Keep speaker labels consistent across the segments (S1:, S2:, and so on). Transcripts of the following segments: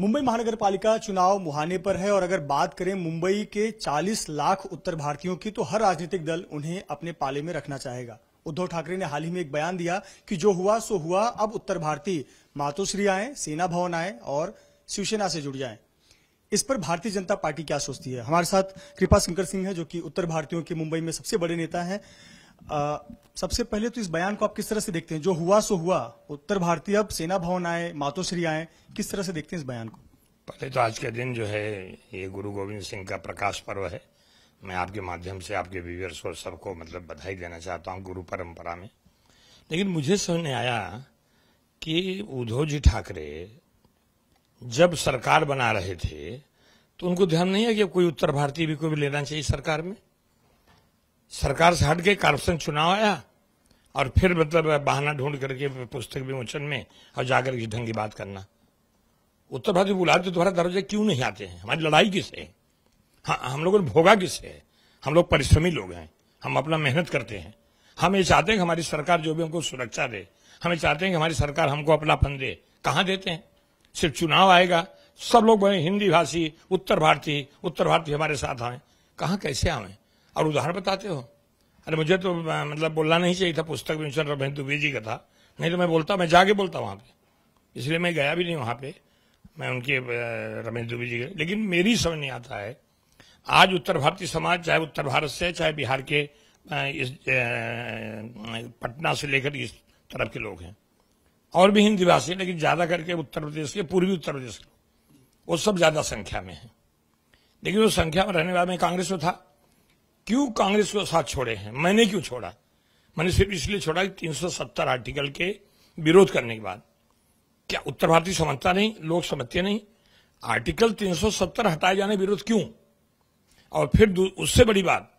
S1: मुंबई महानगर पालिका चुनाव मुहाने पर है और अगर बात करें मुंबई के 40 लाख उत्तर भारतीयों की तो हर राजनीतिक दल उन्हें अपने पाले में रखना चाहेगा उद्धव ठाकरे ने हाल ही में एक बयान दिया कि जो हुआ सो हुआ अब उत्तर भारतीय मातोश्री आए सेना भवन आए और शिवसेना से जुड़ जाए इस पर भारतीय जनता पार्टी क्या सोचती है हमारे साथ कृपा शंकर सिंह है जो कि उत्तर भारतीयों के मुंबई में सबसे बड़े नेता हैं सबसे पहले तो इस बयान को आप किस तरह से देखते हैं जो हुआ सो हुआ उत्तर भारतीय अब सेना भवन आए मातोश्री आए किस तरह से देखते हैं इस बयान को
S2: पहले तो आज के दिन जो है ये गुरु गोविंद सिंह का प्रकाश पर्व है मैं आपके माध्यम से आपके व्यूवर्स और सबको मतलब बधाई देना चाहता हूँ गुरु परंपरा में लेकिन मुझे समझ आया कि उद्धव जी ठाकरे जब सरकार बना रहे थे तो उनको ध्यान नहीं है कि कोई उत्तर भारतीय भी कोई भी लेना चाहिए सरकार में सरकार से हट के कार्पोरेशन चुनाव आया और फिर मतलब बहाना ढूंढ करके पुस्तक विमोचन में और जाकर इस ढंग की बात करना उत्तर भारत में बुलाते तो तुम्हारा दरवाजे क्यों नहीं आते हैं हमारी लड़ाई किस है हाँ हम लोगों ने भोगा किस है हम लोग परिश्रमी लोग हैं हम अपना मेहनत करते हैं हम ये चाहते हैं कि हमारी सरकार जो भी हमको सुरक्षा दे हम ये चाहते हैं कि हमारी सरकार हमको अपनापन दे कहाँ देते हैं सिर्फ चुनाव आएगा सब लोग हिंदी भाषी उत्तर भारतीय उत्तर भारतीय हमारे साथ आए कहाँ कैसे आवे और उदाहरण बताते हो अरे मुझे तो मतलब बोलना नहीं चाहिए था पुस्तक विमोचन रमेश दुबे जी का था नहीं तो मैं बोलता मैं जाके बोलता वहाँ पे इसलिए मैं गया भी नहीं वहाँ पे मैं उनके रमेश दुबे जी के लेकिन मेरी समझ नहीं आता है आज उत्तर भारतीय समाज चाहे उत्तर भारत से चाहे बिहार के इस पटना से लेकर इस तरफ के लोग हैं और भी हिंदी भाषी लेकिन ज्यादा करके उत्तर प्रदेश के पूर्वी उत्तर प्रदेश के लोग वो सब ज्यादा संख्या में है लेकिन उस संख्या में रहने वाले कांग्रेस में था क्यों कांग्रेस को साथ छोड़े हैं मैंने क्यों छोड़ा मैंने सिर्फ इसलिए छोड़ा कि तीन सौ सत्तर आर्टिकल के विरोध करने के बाद क्या उत्तर भारतीय समझता नहीं लोग समझते नहीं आर्टिकल 370 हटाए जाने विरोध क्यों और फिर उससे बड़ी बात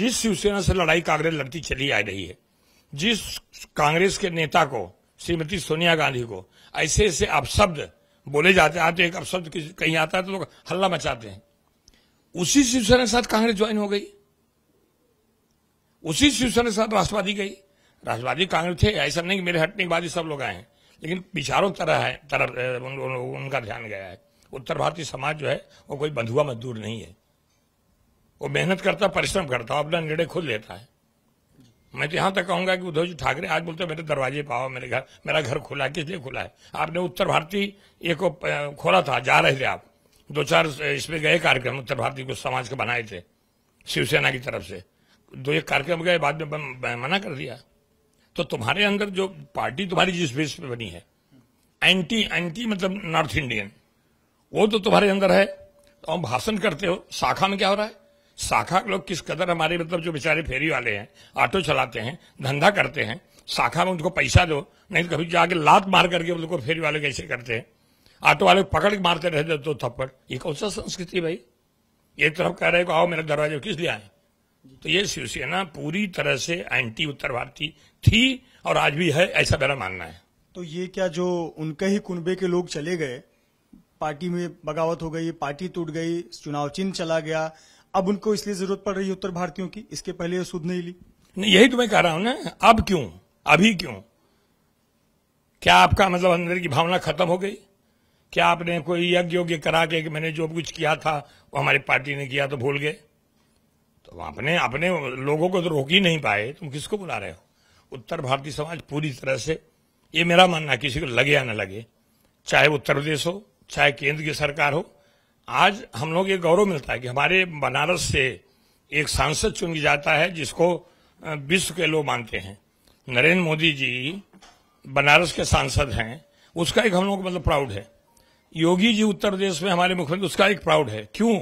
S2: जिस शिवसेना से लड़ाई कांग्रेस लड़ती चली आ रही है जिस कांग्रेस के नेता को श्रीमती सोनिया गांधी को ऐसे ऐसे अपशब्द बोले जाते आते एक अपशब्द कहीं आता है तो लोग हल्ला मचाते हैं उसी शिवसेना के साथ कांग्रेस ज्वाइन हो गई उसी शिवसेना के साथ राष्ट्रवादी गई राष्ट्रवादी कांग्रेस थे ऐसा नहीं मेरे हटने के बाद ही सब लोग आए हैं लेकिन विचारों तरह है तरह उन, उन, उनका ध्यान गया है उत्तर भारतीय समाज जो है वो कोई बंधुआ मजदूर नहीं है वो मेहनत करता परिश्रम करता अपना निर्णय खुद लेता है मैं तो यहां तक कहूंगा कि उद्धव जी ठाकरे आज बोलते मेरे दरवाजे पाओ मेरे घर मेरा घर खुला है किस लिए खुला है आपने उत्तर भारतीय ये को खोला था जा रहे थे आप दो चार इसमें गए कार्यक्रम उत्तर भारतीय कुछ समाज के बनाए थे शिवसेना की तरफ से दो एक कार्यक्रम गए बाद में मना कर दिया तो तुम्हारे अंदर जो पार्टी तुम्हारी जिस बेस पे बनी है एंटी एंटी मतलब नॉर्थ इंडियन वो तो तुम्हारे अंदर है तो हम भाषण करते हो शाखा में क्या हो रहा है शाखा लोग किस कदर हमारे मतलब जो बेचारे फेरी वाले हैं ऑटो चलाते हैं धंधा करते हैं शाखा में उनको पैसा दो नहीं तो कभी जाके लात मार करके उनको फेरी वाले कैसे करते हैं ऑटो वाले पकड़ के मारते रहते तो थप्पड़ ये कौन सा संस्कृति भाई एक तरफ तो कह रहे हो आओ मेरा दरवाजे किस लिए आए तो ये शिवसेना पूरी तरह से एंटी उत्तर भारतीय थी और आज भी है ऐसा मेरा मानना है
S1: तो ये क्या जो उनके ही कुनबे के लोग चले गए पार्टी में बगावत हो गई पार्टी टूट गई चुनाव चिन्ह चला गया अब उनको इसलिए जरूरत पड़ रही है उत्तर भारतीयों की इसके पहले सुध नहीं ली
S2: नहीं यही तो मैं कह रहा हूं ना अब क्यों अभी क्यों क्या आपका मतलब अंदर की भावना खत्म हो गई क्या आपने कोई यज्ञ योग्य करा के मैंने जो कुछ किया था वो हमारी पार्टी ने किया तो भूल गए तो आपने अपने लोगों को तो रोक ही नहीं पाए तुम किसको बुला रहे हो उत्तर भारतीय समाज पूरी तरह से ये मेरा मानना किसी को लगे या न लगे चाहे उत्तर प्रदेश हो चाहे केंद्र की सरकार हो आज हम लोग ये गौरव मिलता है कि हमारे बनारस से एक सांसद चुन जाता है जिसको विश्व के लोग मानते हैं नरेंद्र मोदी जी बनारस के सांसद हैं उसका एक हम लोग मतलब प्राउड है योगी जी उत्तर प्रदेश में हमारे मुख्यमंत्री उसका एक प्राउड है क्यों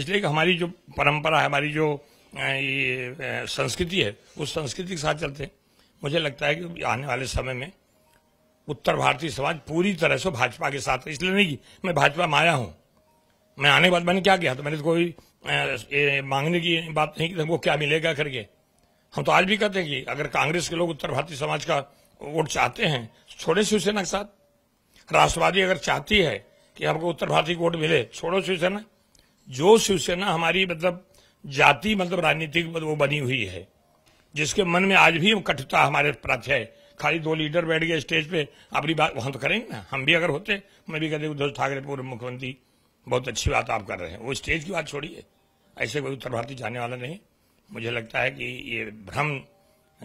S2: इसलिए कि हमारी जो परंपरा है हमारी जो ये संस्कृति है उस संस्कृति के साथ चलते हैं मुझे लगता है कि आने वाले समय में उत्तर भारतीय समाज पूरी तरह से भाजपा के साथ इसलिए नहीं कि मैं भाजपा में आया हूं मैं आने के बाद मैंने क्या किया तो मैंने तो कोई ए, मांगने की बात नहीं की वो क्या मिलेगा करके हम तो आज भी कहते हैं कि अगर कांग्रेस के लोग उत्तर भारतीय समाज का वोट चाहते हैं छोड़े शिवसेना के साथ राष्ट्रवादी अगर चाहती है कि हमको उत्तर भारतीय वोट मिले छोड़ो शिवसेना जो शिवसेना हमारी मतलब जाति मतलब राजनीतिक मतलब वो बनी हुई है जिसके मन में आज भी कटुता हमारे प्रति है खाली दो लीडर बैठ गए स्टेज पे अपनी बात वहां तो करेंगे ना हम भी अगर होते मैं भी कहते उद्धव ठाकरे पूर्व मुख्यमंत्री बहुत अच्छी बात आप कर रहे हैं वो स्टेज की बात छोड़िए ऐसे कोई उत्तर भारतीय जाने वाला नहीं मुझे लगता है कि ये भ्रम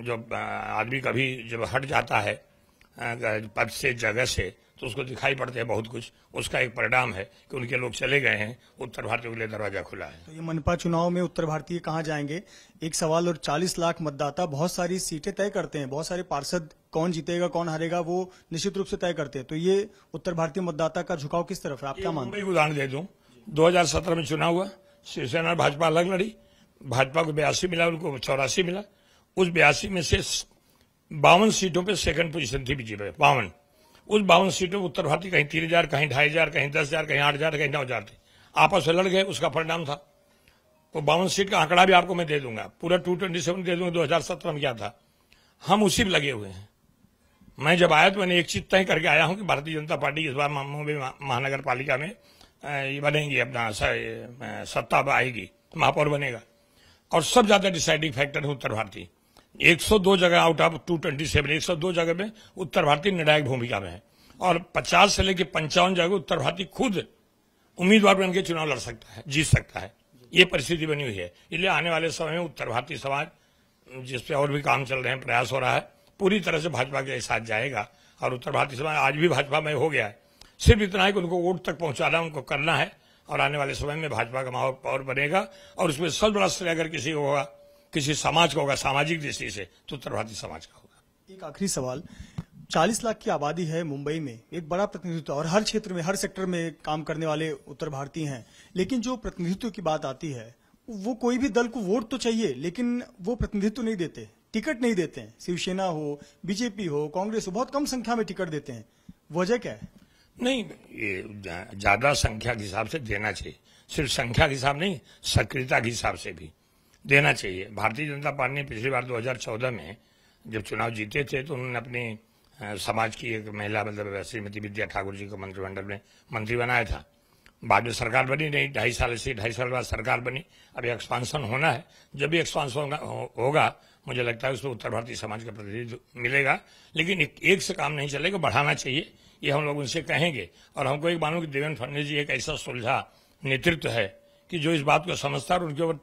S2: जो आदमी कभी जब हट जाता है पद से जगह से तो उसको दिखाई पड़ते हैं बहुत कुछ उसका एक परिणाम है कि उनके लोग चले गए हैं उत्तर भारतीय के लिए दरवाजा खुला है
S1: तो ये मनपा चुनाव में उत्तर भारतीय कहाँ जाएंगे एक सवाल और 40 लाख मतदाता बहुत सारी सीटें तय करते हैं बहुत सारे पार्षद कौन जीतेगा कौन हारेगा वो निश्चित रूप से तय करते हैं तो ये उत्तर भारतीय मतदाता का झुकाव किस तरफ है आप क्या मानते हैं उदाहरण दे दू दो में चुनाव हुआ शिवसेना भाजपा अलग लड़ी
S2: भाजपा को बयासी मिला उनको चौरासी मिला उस बयासी में से बावन सीटों पर सेकंड पोजीशन थी बीजेपी बावन उस बावन सीटों में उत्तर भारतीय कहीं तीन हजार कहीं ढाई हजार कहीं दस हजार कहीं आठ हजार कहीं नौ हजार थे आपस में लड़ गए उसका परिणाम था तो बावन सीट का आंकड़ा भी आपको मैं दे दूंगा पूरा टू ट्वेंटी सेवन दे दूंगा दो हजार सत्रह में क्या था हम उसी में लगे हुए हैं मैं जब आया तो मैंने एक चीज तय करके आया हूं कि भारतीय जनता पार्टी इस बार मुंबई महानगर पालिका में ये बनेगी अपना सत्ता आएगी महापौर बनेगा और सब ज्यादा डिसाइडिंग फैक्टर है उत्तर भारतीय 102 जगह आउट ऑफ 227 102 जगह में उत्तर भारतीय निर्णायक भूमिका में है और 50 से लेकर पंचावन जगह उत्तर भारतीय खुद उम्मीदवार बनकर चुनाव लड़ सकता है जीत सकता है ये परिस्थिति बनी हुई है इसलिए आने वाले समय में उत्तर भारतीय समाज जिसपे और भी काम चल रहे हैं प्रयास हो रहा है पूरी तरह से भाजपा के साथ जाएगा और उत्तर भारतीय समाज आज भी भाजपा में हो गया है सिर्फ इतना है कि उनको वोट तक पहुंचाना उनको करना है और आने वाले समय में भाजपा का माहौल और बनेगा और उसमें सबसे बड़ा श्रेय अगर किसी को होगा किसी समाज का होगा सामाजिक दृष्टि से तो उत्तर भारतीय समाज का
S1: होगा एक आखिरी सवाल 40 लाख की आबादी है मुंबई में एक बड़ा प्रतिनिधित्व और हर क्षेत्र में हर सेक्टर में काम करने वाले उत्तर भारतीय हैं लेकिन जो प्रतिनिधित्व की बात आती है वो कोई भी दल को वोट तो चाहिए लेकिन वो प्रतिनिधित्व नहीं देते टिकट नहीं देते हैं शिवसेना हो बीजेपी हो कांग्रेस हो बहुत कम संख्या में टिकट देते हैं वजह क्या है
S2: नहीं ये ज्यादा संख्या के हिसाब से देना चाहिए सिर्फ संख्या के हिसाब नहीं सक्रियता के हिसाब से भी देना चाहिए भारतीय जनता पार्टी ने पिछली बार 2014 में जब चुनाव जीते थे तो उन्होंने अपनी समाज की एक महिला मतलब श्रीमती विद्या ठाकुर जी को मंत्रिमंडल में मंत्री बनाया था बाद में सरकार बनी नहीं ढाई साल से ढाई साल बाद सरकार बनी अब एक्सपांशन होना है जब भी एक्सपांशन होगा, हो, मुझे लगता है उसमें उत्तर भारतीय समाज का प्रतिनिधि मिलेगा लेकिन एक, एक से काम नहीं चलेगा बढ़ाना चाहिए ये हम लोग उनसे कहेंगे और हमको एक मानो कि देवेंद्र फडणवीस जी एक ऐसा सुलझा नेतृत्व है कि जो इस बात को समझता है और उनके ऊपर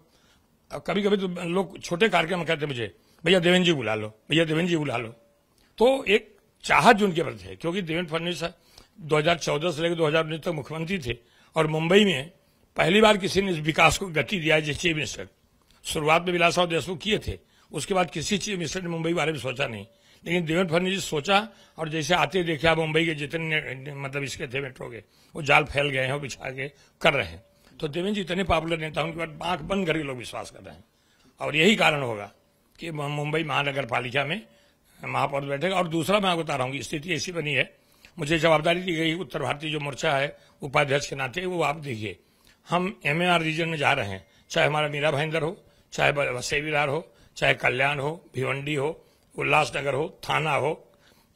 S2: कभी कभी तो लोग छोटे कार्यक्रम कहते मुझे भैया देवेंद्र जी बुला लो भैया देवेंद्र जी बुला लो तो एक चाहत जो उनके प्रति है क्योंकि देवेंद्र फडणवीस चौदह से लेकर उन्नीस तक मुख्यमंत्री थे और मुंबई में पहली बार किसी ने इस विकास को गति दिया जिस चीफ मिनिस्टर शुरुआत में विलासराव देशमुख किए थे उसके बाद किसी चीफ मिनिस्टर ने मुंबई बारे में सोचा नहीं लेकिन देवेंद्र फडणवीस सोचा और जैसे आते देखे आप मुंबई के जितने मतलब इसके थे मेट्रो के वो जाल फैल गए हैं और बिछा के कर रहे हैं तो देवेंद्र जी इतने पॉपुलर नेता उनके बाद आंख बंद करके लोग विश्वास कर रहे हैं और यही कारण होगा कि मुंबई महानगर पालिका में महापौर बैठेगा और दूसरा मैं आपको बता रहा हूँ स्थिति ऐसी बनी है मुझे जवाबदारी दी गई उत्तर भारतीय जो मोर्चा है उपाध्यक्ष के नाते वो आप देखिए हम एम रीजन में जा रहे हैं चाहे हमारा मीरा भाईंदर हो चाहे वसेविरार हो चाहे कल्याण हो भिवंडी हो उल्लासनगर हो थाना हो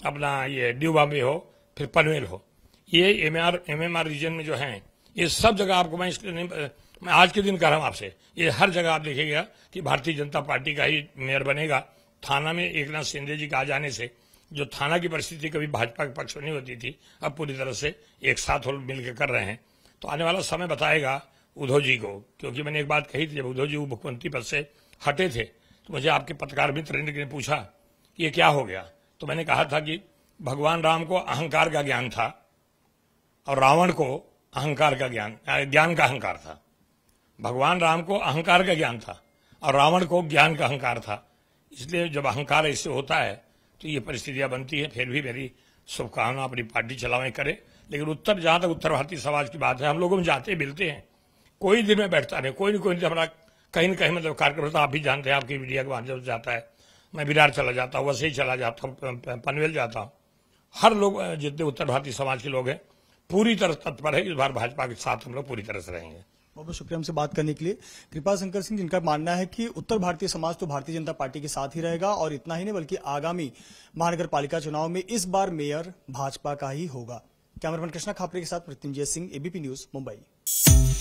S2: अपना ये ड्यू बॉम्बे हो फिर पनवेल हो ये एम एम रीजन में जो हैं ये सब जगह आपको मैं इसके मैं आज के दिन कह रहा हूँ आपसे ये हर जगह आप देखेगा कि भारतीय जनता पार्टी का ही मेयर बनेगा थाना में एक नाथ शिंदे जी के आ जाने से जो थाना की परिस्थिति कभी भाजपा के पक्ष में नहीं होती थी अब पूरी तरह से एक साथ मिलकर कर रहे हैं तो आने वाला समय बताएगा उद्धव जी को क्योंकि मैंने एक बात कही थी जब उद्धव जी मुख्यमंत्री पद से हटे थे तो मुझे आपके पत्रकार मित्र ने पूछा ये क्या हो गया तो मैंने कहा था कि भगवान राम को अहंकार का ज्ञान था और रावण को अहंकार का ज्ञान ज्ञान का अहंकार था भगवान राम को अहंकार का ज्ञान था और रावण को ज्ञान का अहंकार था इसलिए जब अहंकार ऐसे होता है तो ये परिस्थितियां बनती है फिर भी मेरी शुभकामना अपनी पार्टी चलावे करे लेकिन उत्तर जहां तक उत्तर भारतीय समाज की बात है हम लोगों में जाते मिलते हैं कोई दिन में बैठता नहीं कोई ना कोई दिन हमारा कहीं ना कहीं मतलब कार्यक्रम होता आप भी जानते हैं आपकी मीडिया के माध्यम से जाता है मैं बिरार चला जाता हूँ वैसे ही चला जाता हूँ पनवेल जाता हूँ हर लोग जितने उत्तर भारतीय समाज के लोग हैं पूरी तरह तत्पर है इस बार भाजपा के साथ हम लोग पूरी तरह से रहेंगे
S1: बहुत बहुत शुक्रिया हमसे बात करने के लिए कृपा शंकर सिंह जिनका मानना है कि उत्तर भारतीय समाज तो भारतीय जनता पार्टी के साथ ही रहेगा और इतना ही नहीं बल्कि आगामी महानगर पालिका चुनाव में इस बार मेयर भाजपा का ही होगा कैमरामैन कृष्णा खापरे के साथ मृत्युंजय सिंह एबीपी न्यूज मुंबई